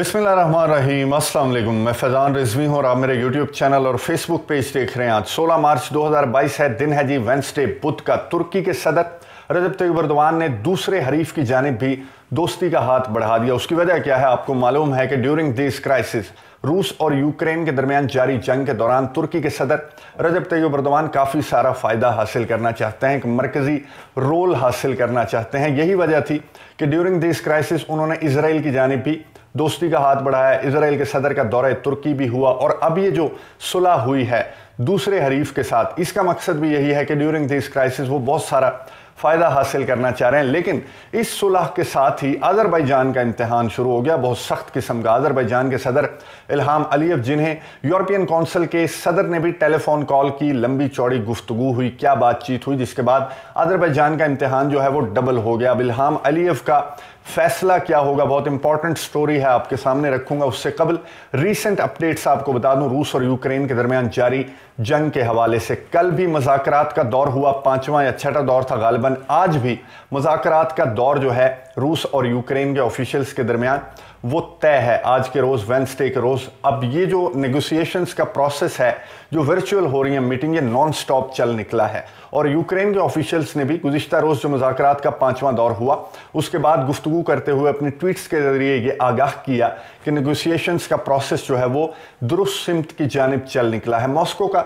अस्सलाम वालेकुम मैं फैज़ान रिजवी हूँ और आप मेरे यूट्यूब चैनल और फेसबुक पेज देख रहे हैं आज 16 मार्च 2022 है दिन है जी वेंसडे बुध का तुर्की के सदर रजब तैयब अर्दवान ने दूसरे हरीफ की जानब भी दोस्ती का हाथ बढ़ा दिया उसकी वजह क्या है आपको मालूम है कि ड्यूरिंग दिस क्राइसिस रूस और यूक्रेन के दरमियान जारी जंग के दौरान तुर्की के सदर रजब तैयब काफ़ी सारा फ़ायदा हासिल करना चाहते हैं एक मरकज़ी रोल हासिल करना चाहते हैं यही वजह थी कि ड्यूरिंग दिस क्राइसिस उन्होंने इसराइल की जानब भी दोस्ती का हाथ बढ़ाया इसराइल के सदर का दौरा तुर्की भी हुआ और अब ये जो सुलह हुई है दूसरे हरीफ के साथ इसका मकसद भी यही है कि ड्यूरिंग दिस क्राइसिस वो बहुत सारा फ़ायदा हासिल करना चाह रहे हैं लेकिन इस सुलह के साथ ही अज़रबैजान का इम्तहान शुरू हो गया बहुत सख्त किस्म का अज़रबैजान के सदर इल्हाम अलीव जिन्हें यूरोपियन कौंसिल के सदर ने भी टेलीफोन कॉल की लंबी चौड़ी गुफ्तु हुई क्या बातचीत हुई जिसके बाद अज़रबैजान का इम्तहान जो है वो डबल हो गया अब इल्हाम अलीव का फैसला क्या होगा बहुत इंपॉर्टेंट स्टोरी है आपके सामने रखूंगा उससे कबल रीसेंट अपडेट्स आपको बता दूं रूस और यूक्रेन के दरमियान जारी जंग के हवाले से कल भी मजाकरात का दौर हुआ पांचवा या छठा दौर था गालिबा आज भी मजाकरात का दौर जो है रूस और यूक्रेन के ऑफिशियल्स के दरमियान वो तय है आज के रोज़ वेंसडे के रोज़ अब ये जो नेगोशिएशंस का प्रोसेस है जो वर्चुअल हो रही है मीटिंग ये नॉन स्टॉप चल निकला है और यूक्रेन के ऑफिशियल्स ने भी गुजशत रोज़ जो मुजाकर का पाँचवा दौर हुआ उसके बाद गुफ्तु करते हुए अपने ट्वीट्स के ज़रिए ये आगाह किया कि नेगोशिएशंस का प्रोसेस जो है वो दुरुस्त सिमत की जानब चल निकला है मॉस्को का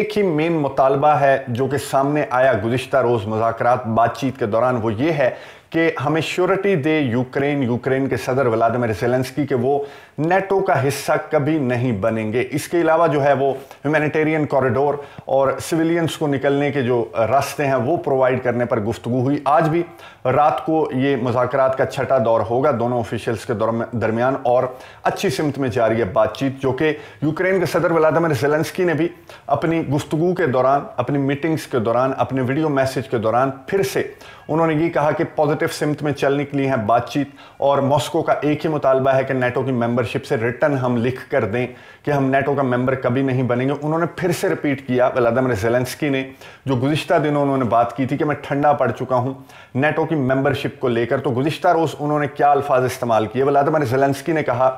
एक ही मेन मुतालबा है जो कि सामने आया गुजशत रोज़ मुजाकर बातचीत के दौरान वो ये है कि हमें श्योरिटी दे यूक्रेन यूक्रेन के सदर व्लादिमिर जेलेंस्की के वो नेटो का हिस्सा कभी नहीं बनेंगे इसके अलावा जो है वो ह्यूमैनिटेरियन कॉरिडोर और सिविलियंस को निकलने के जो रास्ते हैं वो प्रोवाइड करने पर गुफ्तु हुई आज भी रात को ये मुजाकर का छठा दौर होगा दोनों ऑफिशियल्स के दरमियान और अच्छी सिमत में जारी है बातचीत जो कि यूक्रेन के सदर व्लादिमिर जेलेंस्की ने भी अपनी गुफ्तु के दौरान अपनी मीटिंग्स के दौरान अपने वीडियो मैसेज के दौरान फिर से उन्होंने ये कहा कि पॉजिटिव पॉजिटिव सिमत में चलने के लिए है बातचीत और मॉस्को का एक ही मुतालबा है कि नेटो की मेंबरशिप से रिटर्न हम लिख कर दें कि हम नेटो का मेंबर कभी नहीं बनेंगे उन्होंने फिर से रिपीट किया व्लादिमिर जेलेंस्की ने जो गुजशत दिनों उन्होंने बात की थी कि मैं ठंडा पड़ चुका हूँ नेटो की मेम्बरशिप को लेकर तो गुजशत रोज़ उन्होंने क्या अल्फाज इस्तेमाल किए व्लादिमिर जेलेंस्की ने कहा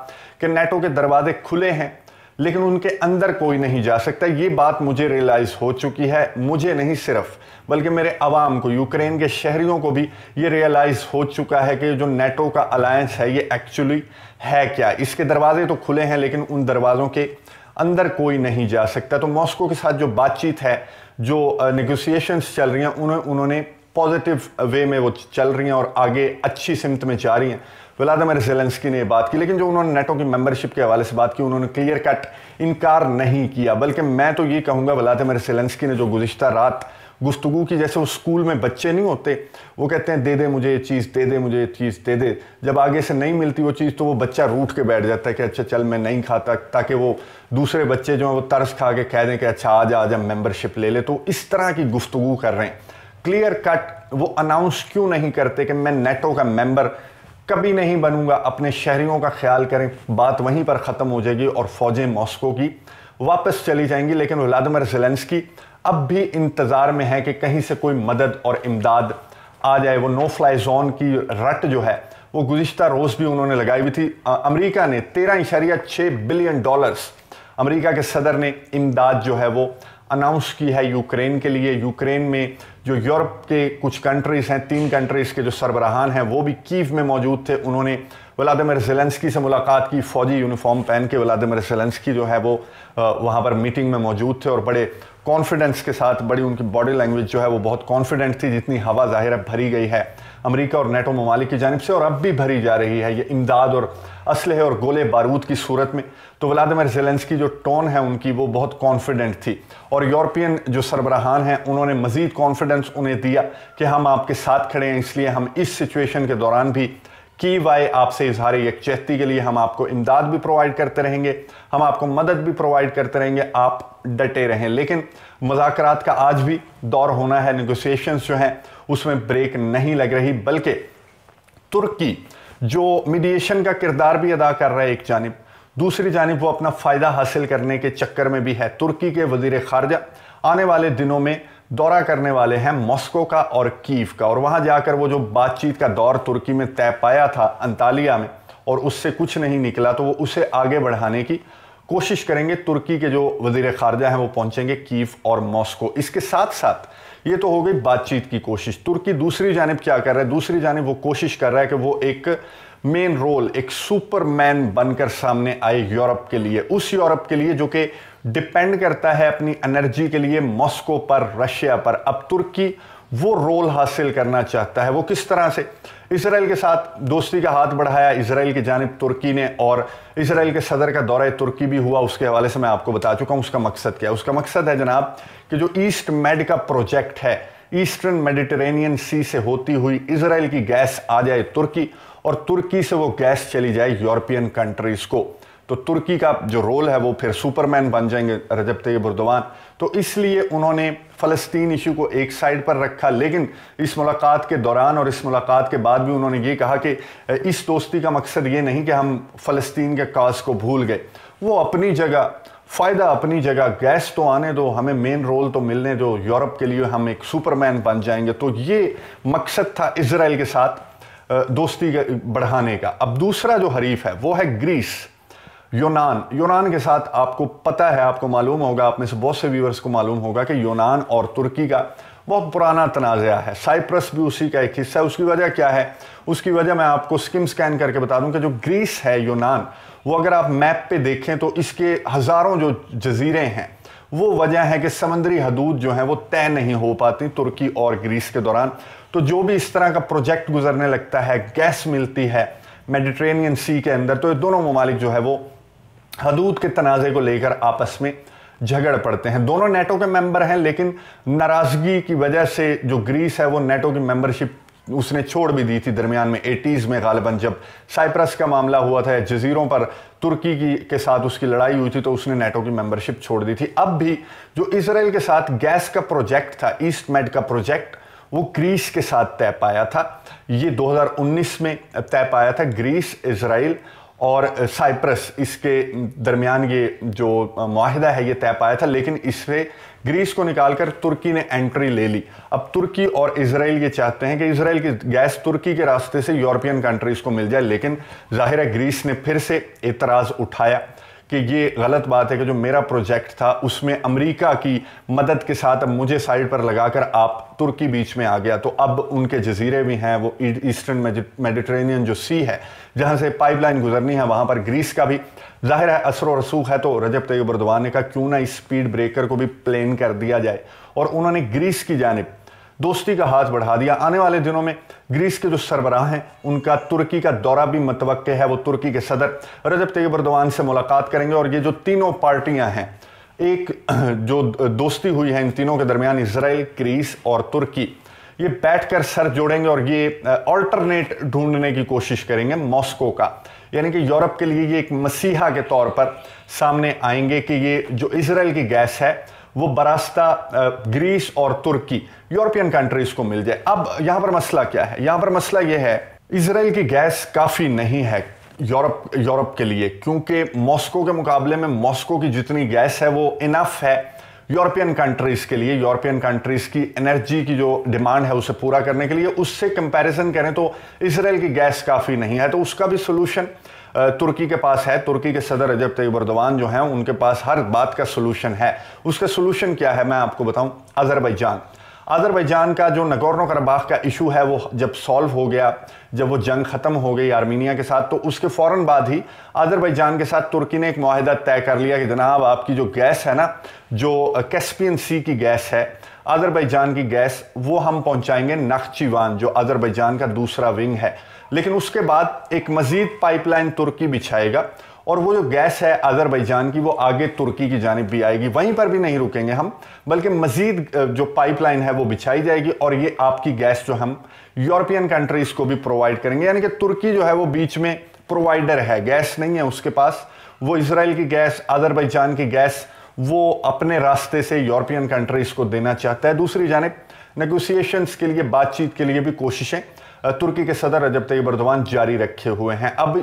कि नेटो के दरवाजे खुले हैं लेकिन उनके अंदर कोई नहीं जा सकता ये बात मुझे रियलाइज़ हो चुकी है मुझे नहीं सिर्फ बल्कि मेरे आवाम को यूक्रेन के शहरियों को भी ये रियलाइज़ हो चुका है कि जो नेटो का अलायंस है ये एक्चुअली है क्या इसके दरवाजे तो खुले हैं लेकिन उन दरवाज़ों के अंदर कोई नहीं जा सकता तो मॉस्को के साथ जो बातचीत है जो निगोसिएशंस चल रही हैं उन्हें उन्होंने पॉजिटिव वे में वो चल रही हैं और आगे अच्छी सिमत में जा रही हैं व्लादिमिर जेलेंस्की ने बात की लेकिन जो उन्होंने नेटो की मेंबरशिप के हवाले से बात की उन्होंने क्लियर कट इनकार नहीं किया बल्कि मैं तो ये कहूँगा व्लादिमिर जेलेंस्की ने जो गुज्त रात गुफ्तु की जैसे वो स्कूल में बच्चे नहीं होते वो कहते हैं दे दे मुझे ये चीज़ दे दे मुझे ये चीज़ दे दे जब आगे से नहीं मिलती वो चीज़ तो वो बच्चा रूट के बैठ जाता है कि अच्छा चल मैं नहीं खाता ताकि वो दूसरे बच्चे जो हैं वो तरस खा के कह दें कि अच्छा आज आज हम मेम्बरशिप ले ले तो इस तरह की गुफ्तु कर रहे हैं क्लियर कट वो अनाउंस क्यों नहीं करते कि मैं नेटो का मेम्बर कभी नहीं बनूंगा अपने शहरियों का ख्याल करें बात वहीं पर ख़त्म हो जाएगी और फौजें मॉस्को की वापस चली जाएंगी लेकिन व्लादिमिर जेलेंस्की अब भी इंतज़ार में है कि कहीं से कोई मदद और इमदाद आ जाए वो नो फ्लाई जोन की रट जो है वो गुज्तर रोज़ भी उन्होंने लगाई हुई थी अमरीका ने तेरह इशारिया छः बिलियन डॉलर्स अमरीका के सदर ने इमदाद जो है वो अनाउंस की है यूक्रेन के लिए यूक्रेन में जो यूरोप के कुछ कंट्रीज़ हैं तीन कंट्रीज़ के जो सरबराहान हैं वो भी कीव में मौजूद थे उन्होंने व्लादिमिर जेलेंसकी से मुलाकात की फ़ौजी यूनिफॉर्म पहन के व्लादिमिर जेलेंसकी जो है वो वहाँ पर मीटिंग में मौजूद थे और बड़े कॉन्फिडेंस के साथ बड़ी उनकी बॉडी लैंग्वेज जो है वो बहुत कॉन्फिडेंट थी जितनी हवा ज़ाहिर भरी गई है अमरीका और नेटो ममालिक की जानब से और अब भी भरी जा रही है ये इमदाद और असलहे और गोले बारूद की सूरत में तो व्लादिमिर जेलेंसकी जो टोन है उनकी वो बहुत कॉन्फिडेंट थी और यूरोपियन जो सरबराहान हैं उन्होंने मज़ीद कॉन्फिडेंस उन्हें दिया कि हम आपके साथ खड़े हैं इसलिए हम इस सिचुएशन के दौरान भी की वाय आपसे इजहार यकचहती के लिए हम आपको इमदाद भी प्रोवाइड करते रहेंगे हम आपको मदद भी प्रोवाइड करते रहेंगे आप डटे रहें लेकिन मुजाकर का आज भी दौर होना है निगोसिएशंस जो हैं उसमें ब्रेक नहीं लग रही बल्कि तुर्की जो मीडिएशन का किरदार भी अदा कर रहा है एक जानब दूसरी जानब वो अपना फ़ायदा हासिल करने के चक्कर में भी है तुर्की के वजीर खारजा आने वाले दिनों में दौरा करने वाले हैं मॉस्को का और कीव का और वहाँ जाकर वो जो बातचीत का दौर तुर्की में तय पाया था अंतालिया में और उससे कुछ नहीं निकला तो वो उसे आगे बढ़ाने की कोशिश करेंगे तुर्की के जो वजीर खारजा हैं वो पहुंचेंगे कीव और मॉस्को इसके साथ साथ ये तो हो गई बातचीत की कोशिश तुर्की दूसरी जानब क्या कर रहा है दूसरी जानब वो कोशिश कर रहा है कि वो एक मेन रोल एक सुपरमैन बनकर सामने आए यूरोप के लिए उस यूरोप के लिए जो कि डिपेंड करता है अपनी एनर्जी के लिए मॉस्को पर रशिया पर अब तुर्की वो रोल हासिल करना चाहता है वो किस तरह से इसराइल के साथ दोस्ती का हाथ बढ़ाया इसराइल की जानब तुर्की ने और इसराइल के सदर का दौरा तुर्की भी हुआ उसके हवाले से मैं आपको बता चुका हूँ उसका मकसद क्या है उसका मकसद है जनाब कि जो ईस्ट मेड का प्रोजेक्ट है ईस्टर्न मेडिटेरेनियन सी से होती हुई इसराइल की गैस आ जाए तुर्की और तुर्की से वो गैस चली जाए यूरोपियन कंट्रीज़ को तो तुर्की का जो रोल है वो फिर सुपरमैन बन जाएंगे रजब तैयब उर्दवान तो इसलिए उन्होंने फ़लस्तीन इशू को एक साइड पर रखा लेकिन इस मुलाकात के दौरान और इस मुलाकात के बाद भी उन्होंने ये कहा कि इस दोस्ती का मकसद ये नहीं कि हम फ़लस्तीन के काज को भूल गए वो अपनी जगह फ़ायदा अपनी जगह गैस तो आने दो हमें मेन रोल तो मिलने दो यूरोप के लिए हम एक सुपरमैन बन जाएंगे तो ये मकसद था इसराइल के साथ दोस्ती बढ़ाने का अब दूसरा जो हरीफ है वो है ग्रीस यूनान यूनान के साथ आपको पता है आपको मालूम होगा आप में से बहुत से व्यूवर्स को मालूम होगा कि यूनान और तुर्की का बहुत पुराना तनाजा है साइप्रस भी उसी का एक हिस्सा है उसकी वजह क्या है उसकी वजह मैं आपको स्किम स्कैन करके बता दूं कि जो ग्रीस है यूनान वो अगर आप मैप पे देखें तो इसके हज़ारों जो जजीरे हैं वो वजह है कि समंदरी हदूद जो है वो तय नहीं हो पाती तुर्की और ग्रीस के दौरान तो जो भी इस तरह का प्रोजेक्ट गुजरने लगता है गैस मिलती है मेडिट्रेनियन सी के अंदर तो ये दोनों ममालिक जो है वो हदूद के तनाज़े को लेकर आपस में झगड़ पड़ते हैं दोनों नेटो के मेंबर हैं लेकिन नाराज़गी की वजह से जो ग्रीस है वो नेटो की मेंबरशिप उसने छोड़ भी दी थी दरमियान में एटीज़ में गालिबा जब साइप्रस का मामला हुआ था जजीरों पर तुर्की की के साथ उसकी लड़ाई हुई थी तो उसने नेटो की मेंबरशिप छोड़ दी थी अब भी जो इसराइल के साथ गैस का प्रोजेक्ट था ईस्ट मेड का प्रोजेक्ट वो ग्रीस के साथ तय पाया था ये 2019 में तय पाया था ग्रीस इसराइल और साइप्रस इसके दरमियान ये जो माहदा है ये तय पाया था लेकिन इससे ग्रीस को निकालकर तुर्की ने एंट्री ले ली अब तुर्की और इसराइल ये चाहते हैं कि इसराइल की गैस तुर्की के रास्ते से यूरोपियन कंट्रीज़ को मिल जाए लेकिन जाहिर है ग्रीस ने फिर से एतराज़ उठाया कि ये गलत बात है कि जो मेरा प्रोजेक्ट था उसमें अमेरिका की मदद के साथ अब मुझे साइड पर लगाकर आप तुर्की बीच में आ गया तो अब उनके जजीरे भी हैं वो ईस्टर्न मेडिटेरेनियन जो सी है जहाँ से पाइपलाइन गुजरनी है वहाँ पर ग्रीस का भी जाहिर है असर रसूख है तो रजब तैयब बर्दवान ने कहा क्यों ना इस स्पीड ब्रेकर को भी प्लेन कर दिया जाए और उन्होंने ग्रीस की जानब दोस्ती का हाथ बढ़ा दिया आने वाले दिनों में ग्रीस के जो सरबराह हैं उनका तुर्की का दौरा भी मतवक़ है वो तुर्की के सदर रजब तैयब बर्दवान से मुलाकात करेंगे और ये जो तीनों पार्टियां हैं एक जो दोस्ती हुई है इन तीनों के दरमियान इसराइल ग्रीस और तुर्की ये बैठकर सर जोड़ेंगे और ये ऑल्टरनेट ढूंढने की कोशिश करेंगे मॉस्को का यानी कि यूरोप के लिए ये एक मसीहा के तौर पर सामने आएंगे कि ये जो इसराइल की गैस है वो बरास्ता ग्रीस और तुर्की यूरोपियन कंट्रीज को मिल जाए अब यहां पर मसला क्या है यहां पर मसला यह है इसराइल की गैस काफ़ी नहीं है यूरोप यूरोप के लिए क्योंकि मॉस्को के मुकाबले में मॉस्को की जितनी गैस है वो इनफ है यूरोपियन कंट्रीज के लिए यूरोपियन कंट्रीज की एनर्जी की जो डिमांड है उसे पूरा करने के लिए उससे कंपैरिजन करें तो इसराइल की गैस काफ़ी नहीं है तो उसका भी सोल्यूशन तुर्की के पास है तुर्की के सदर अजब तैयब जो हैं उनके पास हर बात का सोल्यूशन है उसका सोल्यूशन क्या है मैं आपको बताऊं अजरबैजान अज़रबैजान का जो नगोरनो करबाख का इशू है वो जब सॉल्व हो गया जब वो जंग ख़त्म हो गई आर्मीनिया के साथ तो उसके फ़ौर बाद ही अज़रबैजान के साथ तुर्की ने एक माहदा तय कर लिया कि जनाब आपकी जो गैस है ना जो कैस्पियन सी की गैस है अज़रबैजान की गैस वो हम पहुँचाएंगे नक्चीवान जो अज़रबैजान का दूसरा विंग है लेकिन उसके बाद एक मज़ीद पाइपलाइन तुर्की बिछाएगा और वो जो गैस है अजरबैजान की वो आगे तुर्की की जानब भी आएगी वहीं पर भी नहीं रुकेंगे हम बल्कि मज़ीद जो पाइपलाइन है वो बिछाई जाएगी और ये आपकी गैस जो हम यूरोपियन कंट्रीज़ को भी प्रोवाइड करेंगे यानी कि तुर्की जो है वो बीच में प्रोवाइडर है गैस नहीं है उसके पास वो इसराइल की गैस अजरबैजान की गैस वो अपने रास्ते से यूरोपियन कंट्रीज़ को देना चाहता है दूसरी जानब नगोसिएशंस के लिए बातचीत के लिए भी कोशिशें तुर्की के सदर रजब तय बर्दवान जारी रखे हुए हैं अब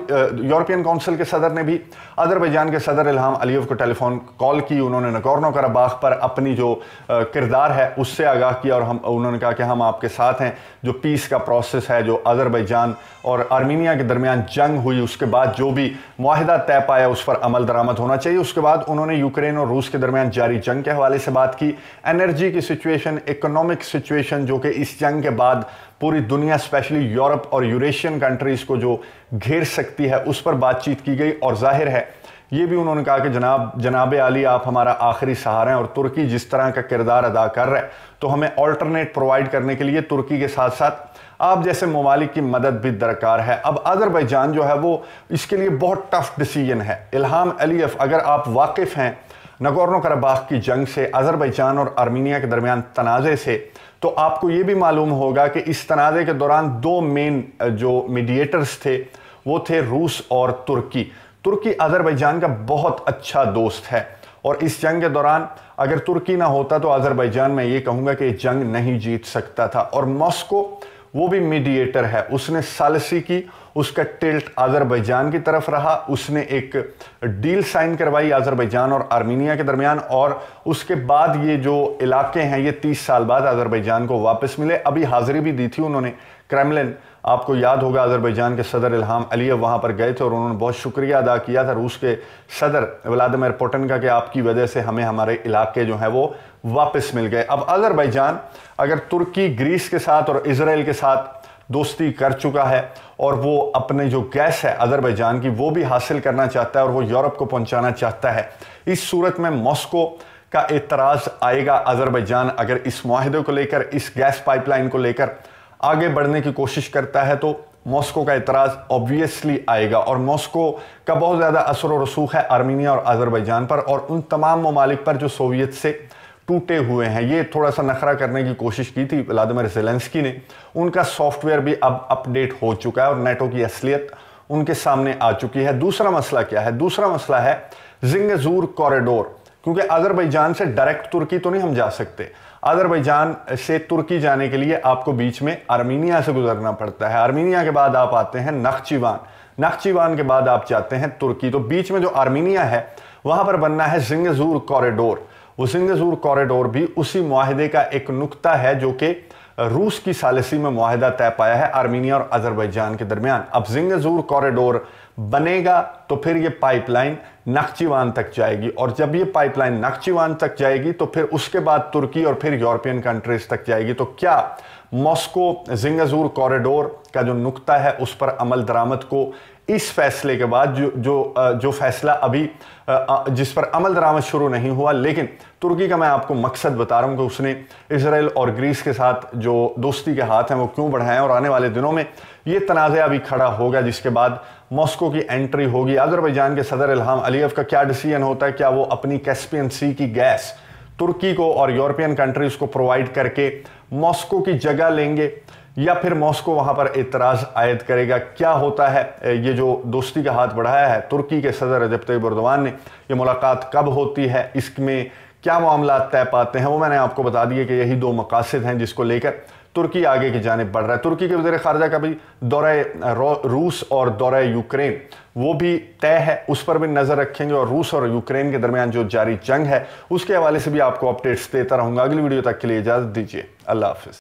यूरोपियन काउंसिल के सदर ने भी अजरबैजान के सदर इल्हाम अलीव को टेलीफोन कॉल की उन्होंने नगोर्नो कराबाख पर अपनी जो किरदार है उससे आगाह किया और हम उन्होंने कहा कि हम आपके साथ हैं जो पीस का प्रोसेस है जो अजरबैजान और आर्मीनिया के दरमियान जंग हुई उसके बाद जो भी माहिदा तय पाया उस पर अमल दरामद होना चाहिए उसके बाद उन्होंने यूक्रेन और रूस के दरमियान जारी जंग के हवाले से बात की एनर्जी की सिचुएशन इकोनॉमिक सिचुएशन जो कि इस जंग के बाद पूरी दुनिया स्पेशली यूरोप और यूरेशियन कंट्रीज़ को जो घेर सकती है उस पर बातचीत की गई और जाहिर है ये भी उन्होंने कहा कि जनाब जनाब आली आप हमारा आखिरी सहारा हैं और तुर्की जिस तरह का किरदार अदा कर रहा है तो हमें ऑल्टरनेट प्रोवाइड करने के लिए तुर्की के साथ साथ आप जैसे ममालिक की मदद भी दरकार है अब अजरबैजान जो है वो इसके लिए बहुत टफ डिसीजन है इल्हाम अलीफ अगर आप वाकिफ़ हैं नगोरनो करबाख की जंग से अजरबैजान और आर्मीनिया के दरमियान तनाज़े से तो आपको ये भी मालूम होगा कि इस तनाज़े के दौरान दो मेन जो मीडिएटर्स थे वो थे रूस और तुर्की तुर्की अज़रबैजान का बहुत अच्छा दोस्त है और इस जंग के दौरान अगर तुर्की ना होता तो अज़रबैजान मैं ये कहूँगा कि जंग नहीं जीत सकता था और मॉस्को वो भी मीडिएटर है उसने सालसी की उसका टिल्ट आज़रबैजान की तरफ रहा उसने एक डील साइन करवाई आज़रबैजान और आर्मीनिया के दरमियान और उसके बाद ये जो इलाके हैं ये 30 साल बाद आज़रबैजान को वापस मिले अभी हाज़िरी भी दी थी उन्होंने क्रेमलिन आपको याद होगा अजरबैजान के सदर इल्हाम अलीव वहाँ पर गए थे और उन्होंने बहुत शुक्रिया अदा किया था रूस के सदर व्लादिमिर पुटिन का कि आपकी वजह से हमें हमारे इलाके जो हैं वो वापस मिल गए अब अजरबैजान अगर तुर्की ग्रीस के साथ और इसराइल के साथ दोस्ती कर चुका है और वो अपने जो गैस है अजरबैजान की वो भी हासिल करना चाहता है और वो यूरोप को पहुंचाना चाहता है इस सूरत में मॉस्को का एतराज़ आएगा अजरबैजान अगर इस माहदे को लेकर इस गैस पाइपलाइन को लेकर आगे बढ़ने की कोशिश करता है तो मॉस्को का एतराज़ ऑब्वियसली आएगा और मॉस्को का बहुत ज़्यादा असर व रसूख है आर्मीनिया और अजरबैजान पर और उन तमाम ममालिक पर जो सोवियत से टूटे हुए हैं ये थोड़ा सा नखरा करने की कोशिश की थी व्लादिमिर जेलेंस्की ने उनका सॉफ्टवेयर भी अब अपडेट हो चुका है और नेटो की असलियत उनके सामने आ चुकी है दूसरा मसला क्या है दूसरा मसला है जिंगजूर कॉरिडोर क्योंकि अजरबैजान से डायरेक्ट तुर्की तो नहीं हम जा सकते अजरबैजान से तुर्की जाने के लिए आपको बीच में आर्मीनिया से गुजरना पड़ता है आर्मीनिया के बाद आप आते हैं नक्चीवान नक्चीवान के बाद आप जाते हैं तुर्की तो बीच में जो आर्मीनिया है वहां पर बनना है जिंगजूर कॉरिडोर हुसिंगसूर कॉरिडोर भी उसी माहदे का एक नुकता है जो कि रूस की सालसी में माहदा तय पाया है आर्मीनिया और अजरबैजान के दरमियान अब जिंगजूर कॉरिडोर बनेगा तो फिर ये पाइपलाइन नक्चीवान तक जाएगी और जब ये पाइपलाइन नक्चीवान तक जाएगी तो फिर उसके बाद तुर्की और फिर यूरोपियन कंट्रीज तक जाएगी तो क्या मॉस्को जिंगजूर कॉरिडोर का जो नुकता है उस पर अमल दरामद को इस फैसले के बाद जो जो जो फैसला अभी जिस पर अमल दरामद शुरू नहीं हुआ लेकिन तुर्की का मैं आपको मकसद बता रहा हूँ कि उसने इसराइल और ग्रीस के साथ जो दोस्ती के हाथ हैं वो क्यों बढ़ाएं और आने वाले दिनों में ये तनाज़ अभी खड़ा होगा जिसके बाद मॉस्को की एंट्री होगी अजरबैजान के सदर इल्हाम अलीफ का क्या डिसीजन होता है क्या वो अपनी कैस्पियन सी की गैस तुर्की को और यूरोपियन कंट्रीज़ को प्रोवाइड करके मॉस्को की जगह लेंगे या फिर मॉस्को वहां पर एतराज आयद करेगा क्या होता है ये जो दोस्ती का हाथ बढ़ाया है तुर्की के सदर रजब तैयब ने ये मुलाकात कब होती है इसमें क्या मामला तय पाते हैं वो मैंने आपको बता दिए कि यही दो मकासद हैं जिसको लेकर तुर्की आगे की जानब बढ़ रहा है तुर्की के वजे खारजा का भी दौरे रूस और दौरे यूक्रेन वो भी तय है उस पर भी नज़र रखेंगे और रूस और यूक्रेन के दरमियान जो जारी जंग है उसके हवाले से भी आपको अपडेट्स देता रहूँगा अगली वीडियो तक के लिए इजाज़त दीजिए अल्लाह हाफि